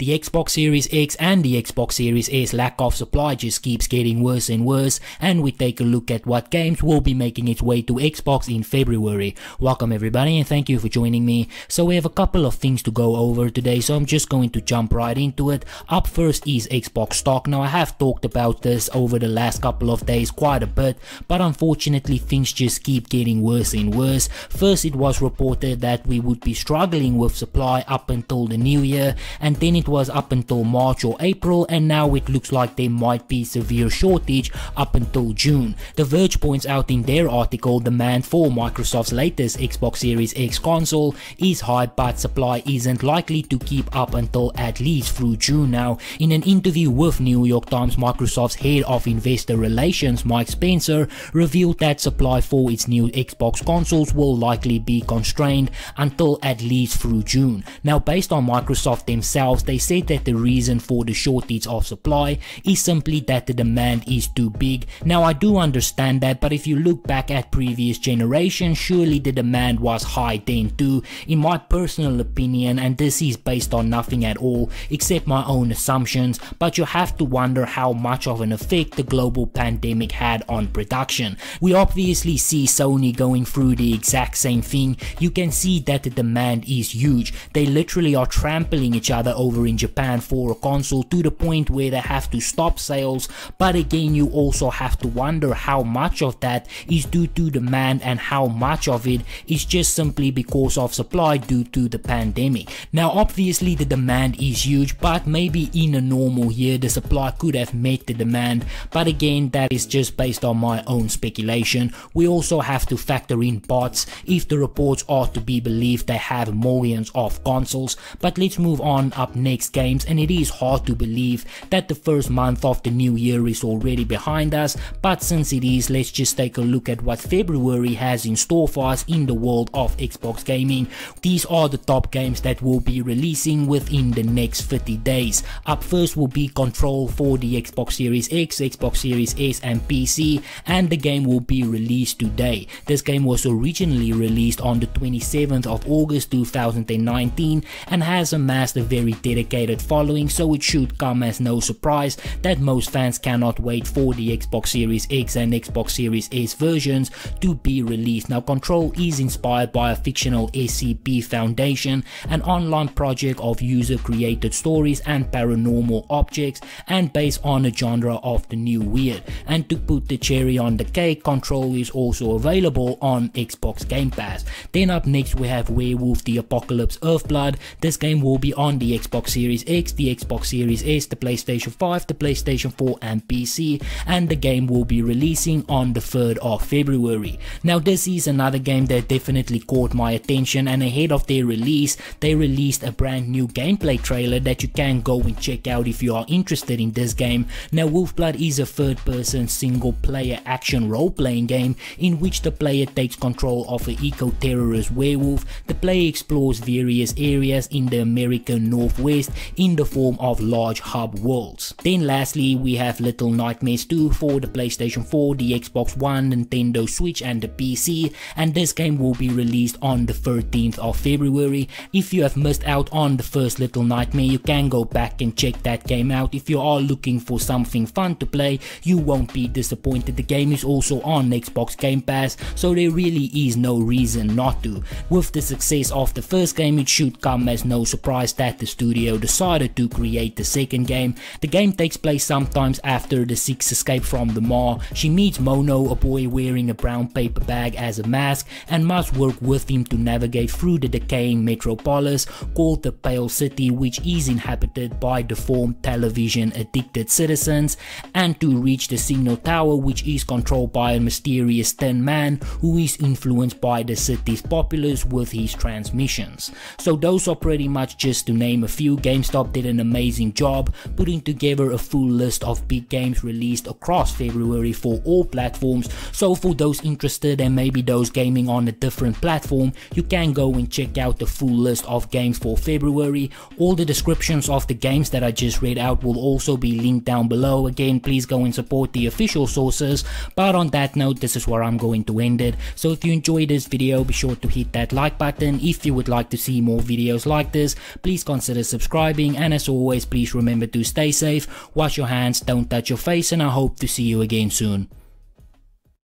The Xbox Series X and the Xbox Series S lack of supply just keeps getting worse and worse and we take a look at what games will be making its way to Xbox in February. Welcome everybody and thank you for joining me. So we have a couple of things to go over today so I'm just going to jump right into it. Up first is Xbox stock. Now I have talked about this over the last couple of days quite a bit but unfortunately things just keep getting worse and worse. First it was reported that we would be struggling with supply up until the new year and then it was up until March or April and now it looks like there might be severe shortage up until June. The Verge points out in their article demand for Microsoft's latest Xbox Series X console is high but supply isn't likely to keep up until at least through June now. In an interview with New York Times, Microsoft's head of investor relations Mike Spencer revealed that supply for its new Xbox consoles will likely be constrained until at least through June. Now based on Microsoft themselves, they said that the reason for the shortage of supply is simply that the demand is too big. Now I do understand that but if you look back at previous generations surely the demand was high then too in my personal opinion and this is based on nothing at all except my own assumptions but you have to wonder how much of an effect the global pandemic had on production. We obviously see Sony going through the exact same thing. You can see that the demand is huge. They literally are trampling each other over in Japan for a console to the point where they have to stop sales but again you also have to wonder how much of that is due to demand and how much of it is just simply because of supply due to the pandemic. Now obviously the demand is huge but maybe in a normal year the supply could have met the demand but again that is just based on my own speculation. We also have to factor in bots if the reports are to be believed they have millions of consoles but let's move on up next 6 games and it is hard to believe that the first month of the new year is already behind us, but since it is, let's just take a look at what February has in store for us in the world of Xbox gaming. These are the top games that will be releasing within the next 50 days. Up first will be Control for the Xbox Series X, Xbox Series S and PC and the game will be released today. This game was originally released on the 27th of August 2019 and has amassed a very dedicated dedicated following so it should come as no surprise that most fans cannot wait for the Xbox Series X and Xbox Series S versions to be released. Now Control is inspired by a fictional SCP Foundation, an online project of user created stories and paranormal objects and based on a genre of the new weird. And to put the cherry on the cake, Control is also available on Xbox Game Pass. Then up next we have Werewolf the Apocalypse Earthblood. This game will be on the Xbox Series X, the Xbox Series S, the PlayStation 5, the PlayStation 4 and PC and the game will be releasing on the 3rd of February. Now this is another game that definitely caught my attention and ahead of their release they released a brand new gameplay trailer that you can go and check out if you are interested in this game. Now Wolfblood is a third person single player action role playing game in which the player takes control of an eco-terrorist werewolf. The player explores various areas in the American Northwest in the form of large hub worlds. Then lastly we have Little Nightmares 2 for the PlayStation 4, the Xbox One, Nintendo Switch and the PC and this game will be released on the 13th of February. If you have missed out on the first Little Nightmare you can go back and check that game out. If you are looking for something fun to play you won't be disappointed. The game is also on Xbox Game Pass so there really is no reason not to. With the success of the first game it should come as no surprise that the studio decided to create the second game. The game takes place sometimes after the Six escape from the mall. She meets Mono, a boy wearing a brown paper bag as a mask, and must work with him to navigate through the decaying metropolis called the Pale City which is inhabited by deformed television addicted citizens and to reach the signal tower which is controlled by a mysterious thin man who is influenced by the city's populace with his transmissions. So those are pretty much just to name a few GameStop did an amazing job putting together a full list of big games released across February for all platforms. So for those interested and maybe those gaming on a different platform, you can go and check out the full list of games for February. All the descriptions of the games that I just read out will also be linked down below. Again, please go and support the official sources. But on that note, this is where I'm going to end it. So if you enjoyed this video, be sure to hit that like button. If you would like to see more videos like this, please consider subscribing subscribing and as always please remember to stay safe, wash your hands, don't touch your face and I hope to see you again soon.